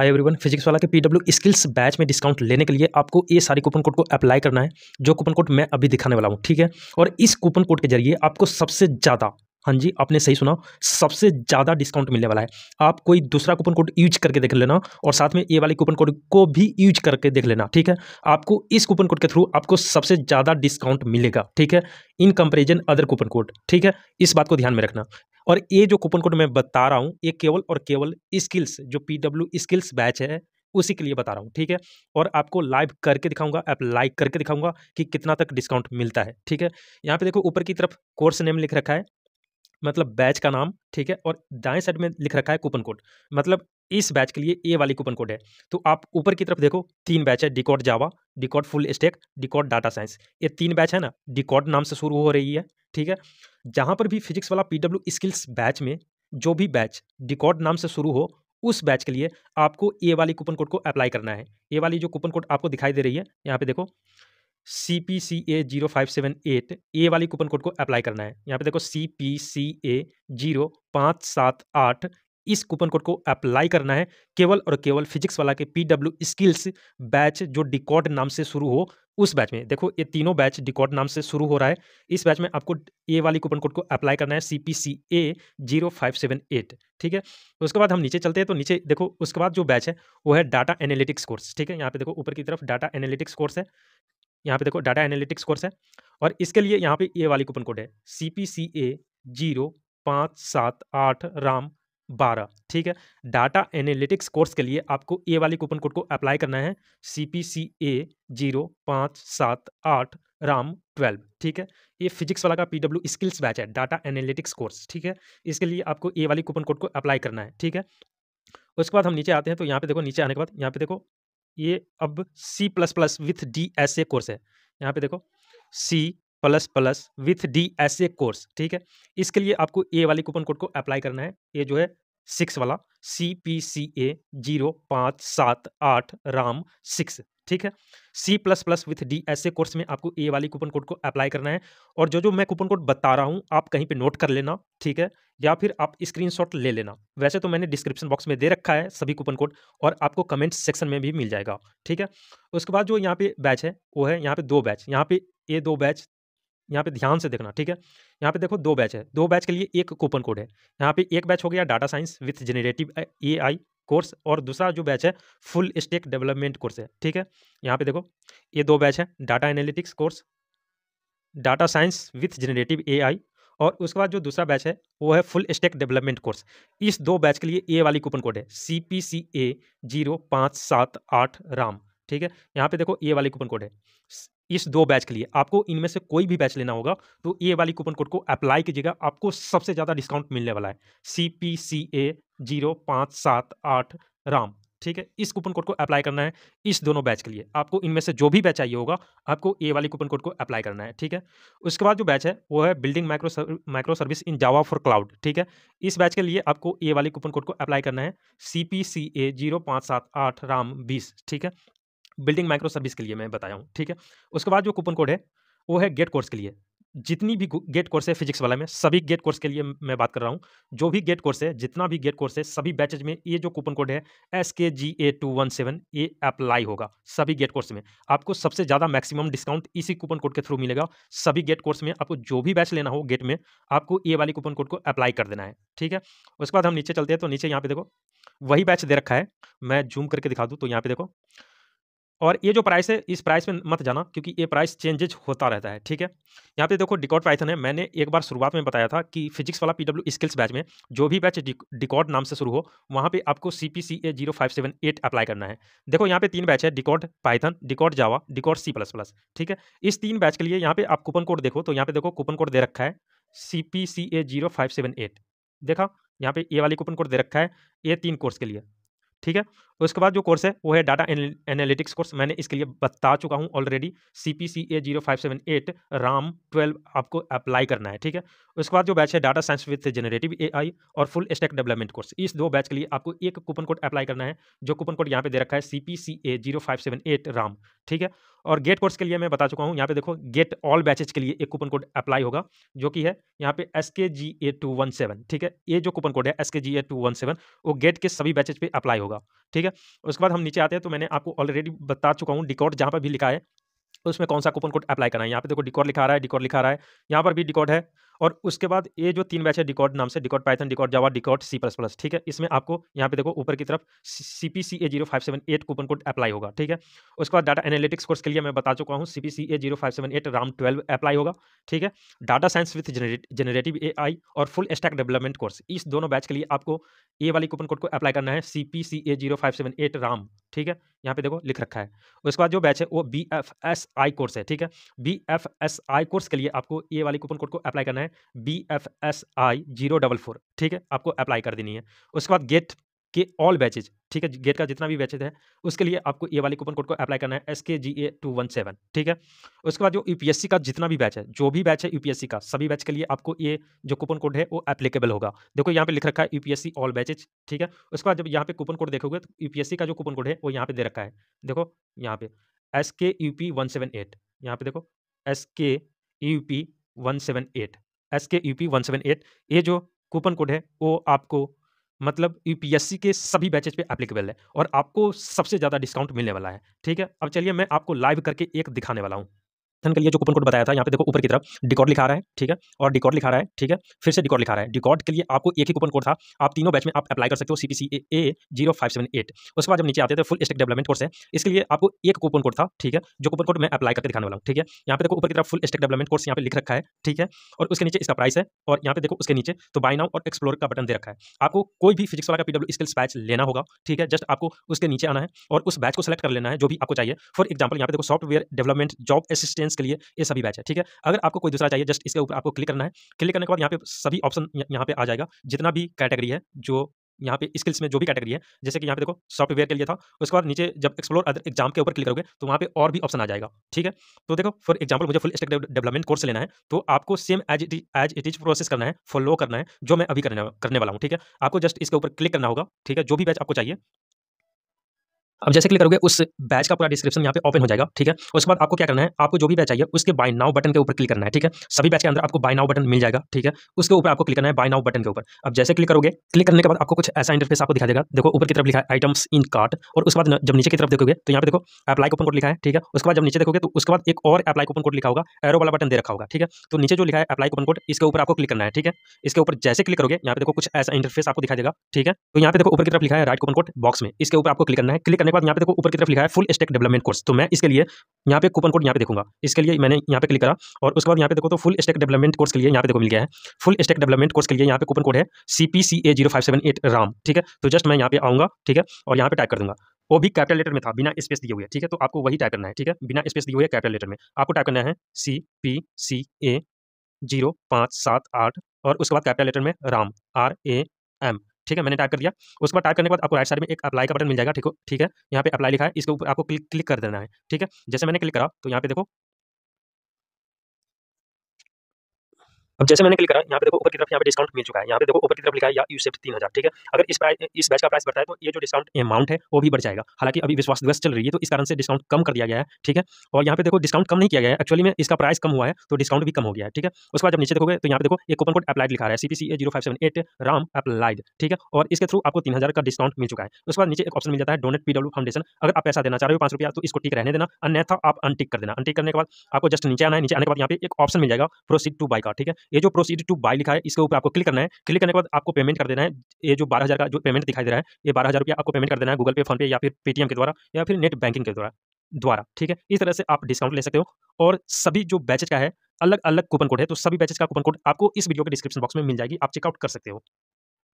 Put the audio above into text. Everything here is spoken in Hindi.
हाय एवरीवन फिजिक्स वाला के पीडब्ल्यू स्किल्स बैच में डिस्काउंट लेने के लिए आपको ये सारी कूपन कोड को अप्लाई करना है जो कूपन कोड मैं अभी दिखाने वाला हूँ ठीक है और इस कूपन कोड के जरिए आपको सबसे ज़्यादा हाँ जी आपने सही सुना सबसे ज़्यादा डिस्काउंट मिलने वाला है आप कोई दूसरा कूपन कोड यूज करके देख लेना और साथ में ये वाले कूपन कोड को भी यूज करके देख लेना ठीक है आपको इस कूपन कोड के थ्रू आपको सबसे ज़्यादा डिस्काउंट मिलेगा ठीक है in comparison other coupon code ठीक है इस बात को ध्यान में रखना और ये जो कूपन कोड मैं बता रहा हूँ ये केवल और केवल स्किल्स जो पी डब्ल्यू स्किल्स बैच है उसी के लिए बता रहा हूँ ठीक है और आपको लाइव करके दिखाऊंगा आप लाइक करके दिखाऊंगा कि कितना तक डिस्काउंट मिलता है ठीक है यहाँ पे देखो ऊपर की तरफ कोर्स नेम लिख रखा है मतलब बैच का नाम ठीक है और दाएं साइड में लिख रखा है कूपन कोड मतलब इस बैच के लिए ए वाली कूपन कोड है तो आप ऊपर की तरफ देखो तीन बैच है decode Java decode full stack decode data science ये तीन बैच है ना डिकॉट नाम से शुरू हो रही है ठीक है जहाँ पर भी फिजिक्स वाला पीडब्ल्यू स्किल्स बैच में जो भी बैच डिकॉर्ड नाम से शुरू हो उस बैच के लिए आपको ए वाली कूपन कोड को अप्लाई करना है ए वाली जो कूपन कोड आपको दिखाई दे रही है यहाँ पे देखो C P C A zero five seven eight A वाली कूपन कोड को अप्लाई करना है यहाँ पे देखो C P C A zero पाँच सात आठ इस कूपन कोड को अप्लाई करना है केवल और केवल फिजिक्स वाला के पी डब्ल्यू स्किल्स बैच जो डिकॉर्ड नाम से शुरू हो उस बैच में देखो ये तीनों बैच डिकॉड नाम से शुरू हो रहा है इस बैच में आपको ए वाली कूपन कोड को अप्लाई करना है C P C A zero five seven eight ठीक है उसके बाद हम नीचे चलते हैं तो नीचे देखो उसके बाद जो बैच है वो है डाटा एनालिटिक्स कोर्स ठीक है यहाँ पे देखो ऊपर की तरफ डाटा एनालिटिक्स कोर्स है यहाँ पे देखो डाटा एनालिटिक्स कोर्स है और इसके लिए यहाँ पे ए वाली कूपन कोड है C P C A zero पाँच सात आठ राम बारह ठीक है डाटा एनालिटिक्स कोर्स के लिए आपको ए वाले कूपन कोड को अप्लाई करना है C P C A zero पाँच सात आठ राम ट्वेल्व ठीक है ये फिजिक्स वाला का पी डब्ल्यू स्किल्स बैच है डाटा एनालिटिक्स कोर्स ठीक है इसके लिए आपको ए वाले कूपन कोड को अप्लाई करना है ठीक है उसके बाद हम नीचे आते हैं तो यहाँ पे देखो नीचे आने के बाद यहाँ पे देखो ये अब C plus plus with D S A course है यहाँ पे देखो C plus plus with D S A course ठीक है इसके लिए आपको ए वाले कूपन कोड को अप्लाई करना है ये जो है सिक्स वाला सी पी सी ए जीरो पाँच सात आठ राम सिक्स ठीक है C plus plus with D ऐसे कोर्स में आपको ए वाली कूपन कोड को अप्लाई करना है और जो जो मैं कूपन कोड बता रहा हूँ आप कहीं पे नोट कर लेना ठीक है या फिर आप स्क्रीनशॉट ले लेना वैसे तो मैंने डिस्क्रिप्शन बॉक्स में दे रखा है सभी कूपन कोड और आपको कमेंट सेक्शन में भी मिल जाएगा ठीक है उसके बाद जो यहाँ पे बैच है वो है यहाँ पे दो बैच यहाँ पे ए दो बैच यहाँ पे ध्यान से देखना ठीक है यहाँ पे देखो दो बैच है दो बैच के लिए एक कूपन कोड है यहाँ पे एक बैच हो गया data science with generative A I course और दूसरा जो बैच है फुल स्टेक डेवलपमेंट कोर्स है ठीक है यहाँ पे देखो ये दो बैच है data analytics course data science with generative A और उसके बाद जो दूसरा बैच है वो है फुल स्टेक डेवलपमेंट कोर्स इस दो बैच के लिए ए वाली कूपन कोड है C P C A zero पाँच सात आठ राम ठीक है यहाँ पे देखो ए वाली कूपन कोड है इस दो बैच के लिए आपको इनमें से कोई भी बैच लेना होगा तो ये वाली कूपन कोड को अप्लाई कीजिएगा आपको सबसे ज़्यादा डिस्काउंट मिलने वाला है C P C A zero पाँच सात आठ राम ठीक है इस कूपन कोड को अप्लाई करना है इस दोनों बैच के लिए आपको इनमें से जो भी बैच चाहिए होगा आपको ए वाली कूपन कोड को अप्लाई करना है ठीक है उसके बाद जो बैच है वो है building micro micro service in Java for cloud ठीक है इस बैच के लिए आपको ए वाली कूपन कोड को अप्लाई करना है C P C A zero पाँच सात आठ राम बीस ठीक है बिल्डिंग माइक्रो सर्विस के लिए मैं बताया हूँ ठीक है उसके बाद जो कूपन कोड है वो है गेट कोर्स के लिए जितनी भी गेट कोर्स है फिजिक्स वाला में सभी गेट कोर्स के लिए मैं बात कर रहा हूँ जो भी गेट कोर्स है जितना भी गेट कोर्स है सभी बैचेज में ये जो कूपन कोड है S K G A two one seven ये अप्लाई होगा सभी गेट कोर्स में आपको सबसे ज़्यादा मैक्सिमम डिस्काउंट इसी कूपन कोड के थ्रू मिलेगा सभी गेट कोर्स में आपको जो भी बैच लेना हो गेट में आपको ए वाली कूपन कोड को अप्लाई कर देना है ठीक है उसके बाद हम नीचे चलते हैं तो नीचे यहाँ पे देखो वही बैच दे रखा है मैं जूम करके दिखा दूँ तो यहाँ पे देखो और ये जो प्राइस है इस प्राइस में मत जाना क्योंकि ये प्राइस चेंजेज होता रहता है ठीक है यहाँ पे देखो डिकॉट पाइथन है मैंने एक बार शुरुआत में बताया था कि फिजिक्स वाला पीडब्ल्यू स्किल्स बैच में जो भी बैच डिकॉट नाम से शुरू हो वहाँ पे आपको C P C A zero five seven eight apply करना है देखो यहाँ पे तीन बैच है decode Python decode Java decode C plus plus ठीक है इस तीन बैच के लिए यहाँ पे आप कूपन कोड देखो तो यहाँ पे देखो कूपन कोड दे रखा है C P C A zero five seven eight देखा यहाँ पे ए वाली कूपन कोड दे रखा है ए तीन कोर्स के लिए ठीक है उसके बाद जो कोर्स है वो है डाटा एनालिटिक्स कोर्स मैंने इसके लिए बता चुका हूँ already C P C A zero five seven eight RAM twelve आपको अप्लाई करना है ठीक है उसके बाद जो बैच है data science with generative A I और फुल स्टेक डेवलपमेंट कोर्स इस दो बैच के लिए आपको एक कूपन कोड अप्लाई करना है जो कूपन कोड यहाँ पे दे रखा है C P C A zero five seven eight Ram ठीक है और गेट कोर्स के लिए मैं बता चुका हूँ यहाँ पे देखो गेट ऑल बैचेज के लिए एक कूपन कोड अप्लाई होगा जो कि है यहाँ पे S K G A two one seven ठीक है ये जो कूपन कोड है S K G A two one seven वो गेट के सभी बैचेज पे अप्लाई होगा ठीक है उसके बाद हम नीचे आते हैं तो मैंने आपको ऑलरेडी बता चुका हूँ डिकॉर्ड जहाँ पर भी लिखा है उसमें कौन सा कूपन कोड अप्लाई करना है यहाँ पे देखो डिकॉर्ड लिखा रहा है डिकॉर्ड लिखा रहा है यहाँ पर भी डिकॉर्ड है और उसके बाद ये जो तीन बैच है डिकॉड नाम से decode Python decode Java decode C plus plus ठीक है इसमें आपको यहाँ पे देखो ऊपर की तरफ C P C A zero five seven eight coupon code apply होगा ठीक है उसके बाद डाटा एनालिटिक्स कोर्स के लिए मैं बता चुका हूँ C P C A zero five seven eight RAM twelve apply होगा ठीक है data science with generative A I और फुल स्टैक डेवलपमेंट कोर्स इस दोनों बैच के लिए आपको ए वाली कूपन कोड को अप्लाई करना है C P C A zero five seven eight Ram ठीक है यहाँ पे देखो लिख रखा है उसके बाद जो बैच है वो B F S I course है ठीक है B F S I course के लिए आपको ये वाली कूपन कोड को अप्लाई करना है B F S I zero double four ठीक है आपको अप्लाई कर देनी है उसके बाद गेट के ऑल बैचेज ठीक है गेट का जितना भी बैचेज है उसके लिए आपको ये वाले कूपन कोड को अप्लाई करना है S K G A two one seven ठीक है उसके बाद जो यूपीएससी का जितना भी बैच है जो भी बैच है यूपीएससी का सभी बैच के लिए आपको ये जो कूपन कोड है वो एप्लीकेबल होगा देखो यहाँ पे लिख रखा है यूपीएससी ऑल बैचेज ठीक है उसके बाद जब यहाँ पे कूपन कोड देखोगे तो यूपीएससी का जो कूपन कोड है वो यहाँ पे दे रखा है देखो यहाँ पे S K U P one seven eight यहाँ पे देखो S K U P one seven eight S K U P one seven eight ये जो कूपन कोड है वो आपको मतलब यूपीएससी के सभी बैचेज पे एप्लीकेबल है और आपको सबसे ज़्यादा डिस्काउंट मिलने वाला है ठीक है अब चलिए मैं आपको लाइव करके एक दिखाने वाला हूँ अध्ययन के लिए जो कूपन कोड बताया था यहाँ पे देखो ऊपर की तरफ डिकॉर्ड लिखा रहा है ठीक है और डिकॉर्ड लिखा रहा है ठीक है फिर से डिकॉर्ड लिखा रहा है डिकॉर्ड के लिए आपको एक ही कूपन कोड था आप तीनों बैच में आप अप्लाई कर सकते हो C P C A zero five seven eight उसके बाद जब नीचे आते थे फुल स्टेक डेवलपमेंट कोर्स है इसके लिए आपको एक कूपन कोड था ठीक है जो कूपन कोड मैं अप्लाई करके दिखाने वाला हूँ ठीक है यहाँ पे देखो ऊपर की तरफ फुल स्टेक डेवलपमेंट कोर्स यहाँ पे लिख रखा है ठीक है और उसके नीचे इसका प्राइस है और यहाँ पे देखो उसके नीचे तो बाय नाउ और एक्सप्लोर का बटन दे रखा है आपको कोई भी फिजिक्स वाला का पीडब्ल्यू स्किल्स बैच लेना होगा ठीक है जस्ट आपको उसके नीचे आना है और उस बैच को सेलेक्ट कर लेना है जो भी आपको चाहिए फॉर एग्जाम्पल यहाँ पे देखो software development job assistant students के लिए ये सभी बैच है ठीक है अगर आपको कोई दूसरा चाहिए जस्ट इसके ऊपर आपको क्लिक करना है क्लिक करने के बाद यहाँ पे सभी ऑप्शन यहाँ पे आ जाएगा जितना भी कैटेगरी है जो यहाँ पे स्किल्स में जो भी कैटेगरी है जैसे कि यहाँ पे देखो सॉफ्टवेयर के लिए था उसके बाद नीचे जब एक्सप्लोर अदर एग्जाम के ऊपर क्लिक करोगे तो वहाँ पे और भी ऑप्शन आ जाएगा ठीक है तो देखो फॉर एग्जाम्पल मुझे फुल स्टेक डेवलपमेंट कोर्स लेना है तो आपको same as it as it is process करना है फॉलो करना है जो मैं अभी करने करने वाला हूँ ठीक है आपको जस्ट इसके ऊपर क्लिक करना होगा ठीक है जो भी बैच आपको चाहिए अब जैसे क्लिक करोगे उस बैच का पूरा डिस्क्रिप्शन यहाँ पे ओपन हो जाएगा ठीक है उसके बाद आपको क्या करना है आपको जो भी बैच चाहिए उसके बाय नाउ बटन के ऊपर क्लिक करना है ठीक है सभी बैच के अंदर आपको बाय नाउ बटन मिल जाएगा ठीक है उसके ऊपर आपको क्लिक करना है बाय नाउ बटन के ऊपर अब जैसे क्लिक करोगे क्लिक करने के बाद आपको कुछ ऐसा इंटरफेस आपको दिखा देगा देखो ऊपर की तरफ लिखा है आइटम्स इन कार्ट और उसके बाद जब नीचे की तरफ देखोगे तो यहाँ पे देखो अप्लाई ओपन कोड लिखा है ठीक है उसके बाद जब नीचे देखोगे तो उसके बाद एक और अप्लाई ओपन कोड लिखा होगा एरो वाला बटन दे रखा होगा ठीक है तो नीचे जो लिखा है अप्लाई ओपन कोड इसके ऊपर आपको क्लिक करना है ठीक है इसके ऊपर जैसे क्लिक करोगे यहाँ पे देखो कुछ ऐसा इंटरफेस आपको दिखा देगा ठीक है तो यहाँ पे देखो ऊपर की तरफ लिखा है राइट ओपन कोड बॉक्स में इसके ऊपर आपको क्लिक करना है क्लिक करने करने के बाद यहाँ पे देखो ऊपर की तरफ लिखा है फुल स्टेक डेवलपमेंट कोर्स तो मैं इसके लिए यहाँ पे कूपन कोड यहाँ पे देखूंगा इसके लिए मैंने यहाँ पे क्लिक करा और उसके बाद यहाँ पे देखो तो फुल स्टेक डेवलपमेंट कोर्स के लिए यहाँ पे देखो मिल गया है फुल स्टेक डेवलपमेंट कोर्स के लिए यहाँ पे कूपन कोड है C P C A zero five seven eight Ram ठीक है तो जस्ट मैं यहाँ पे आऊँगा ठीक है और यहाँ पे टाइप कर दूंगा वो भी कैपिटल लेटर में था बिना स्पेस दिए हुए ठीक है तो आपको वही टाइप करना है ठीक है बिना स्पेस दिए हुए कैपिटल लेटर में आपको टाइप करना है C P C A zero पाँच सात आठ और उसके बाद कैपिटल लेटर में राम आर ए एम ठीक है मैंने टाइप कर दिया उसके बाद टाइप करने के बाद आपको राइट साइड में एक अप्लाई का बटन मिल जाएगा ठीक है ठीक है यहाँ पे अप्लाई लिखा है इसके ऊपर आपको क्लिक क्लिक कर देना है ठीक है जैसे मैंने क्लिक करा तो यहाँ पे देखो अब जैसे मैंने क्लिक करा यहाँ पे देखो ऊपर की तरफ यहाँ पे डिस्काउंट मिल चुका है यहाँ पे देखो ऊपर की तरफ लिखा है या यू सेफ तीन हज़ार ठीक है अगर इस प्राइस इस बैच का प्राइस बढ़ता है तो ये जो डिस्काउंट अमाउंट है वो भी बढ़ जाएगा हालांकि अभी विश्वास दिवस चल रही है तो इस कारण से डिस्काउंट कम कर दिया गया है ठीक है और यहाँ पे देखो डिस्काउंट कम नहीं किया गया है एक्चुअली में इसका प्राइस कम हुआ है तो डिस्काउंट भी कम हो गया है ठीक है उसके बाद जब नीचे देखोगे तो यहाँ पे देखो एक ओपन कोड अपलाइड लिखा है C P zero five seven eight Ram applied ठीक है और इसके थ्रू आपको तीन हज़ार का डिस्काउंट मिल चुका है उसके बाद नीचे एक ऑप्शन मिल जाता है डोनेट पी डब्ल्यू फाउंडेशन अगर आप पैसा देना चाह रहे हो पाँच रुपया तो इसको टिक रहने देना अन्यथा आप अनटिक कर देना अनटिक करने के बाद आपको जस्ट नीचे आना है नीचे आने के बाद यहाँ पे एक ऑप्शन मिल जाएगा प्रोसीड टू बाई का ठीक है ये जो प्रोसीड टू बाय लिखा है इसके ऊपर आपको क्लिक करना है क्लिक करने के बाद आपको पेमेंट कर देना है ये जो बारह का जो पेमेंट दिखाई दे रहा है ये बारह रुपया आपको पेमेंट कर देना है गूगल पे फोनपे या फिर पेटीएम के द्वारा या फिर नेट बैंकिंग के द्वारा द्वारा ठीक है इस तरह से आप डिस्काउंट ले सकते हो और सभी जो बैचेज का है अलग अलग कूपन कोड है तो सभी बैचेज का कूपन कोड आपको इस वीडियो के डिस्क्रिप्शन बॉक्स में मिल जाएगी आप चेकआउट कर सकते हो